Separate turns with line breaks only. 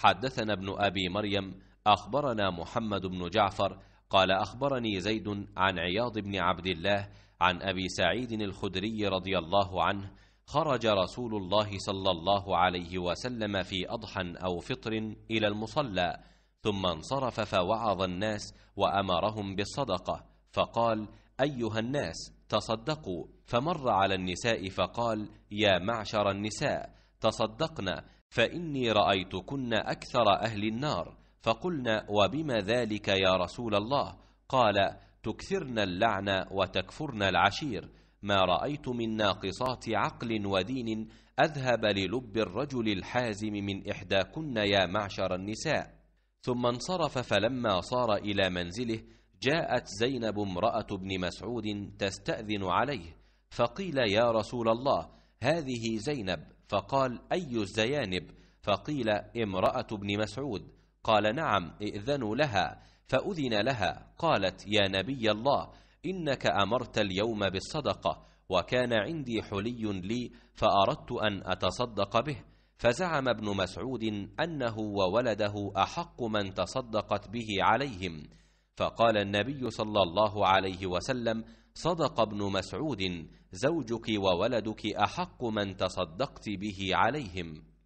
حدثنا ابن أبي مريم
أخبرنا محمد بن جعفر قال أخبرني زيد عن عياض بن عبد الله عن أبي سعيد الخدري رضي الله عنه خرج رسول الله صلى الله عليه وسلم في أضحى أو فطر إلى المصلى ثم انصرف فوعظ الناس وأمرهم بالصدقة فقال أيها الناس تصدقوا فمر على النساء فقال يا معشر النساء تصدقنا فإني رأيتكن أكثر أهل النار فقلنا وبما ذلك يا رسول الله قال تكثرن اللعنة وتكفرن العشير ما رأيت من ناقصات عقل ودين أذهب للب الرجل الحازم من إحداكن يا معشر النساء ثم انصرف فلما صار إلى منزله جاءت زينب امرأة ابن مسعود تستأذن عليه فقيل يا رسول الله هذه زينب فقال أي الزيانب فقيل امرأة ابن مسعود قال نعم ائذنوا لها فأذن لها قالت يا نبي الله إنك أمرت اليوم بالصدقة وكان عندي حلي لي فأردت أن أتصدق به فزعم ابن مسعود أنه وولده أحق من تصدقت به عليهم فقال النبي صلى الله عليه وسلم صدق ابن مسعود زوجك وولدك احق من تصدقت به
عليهم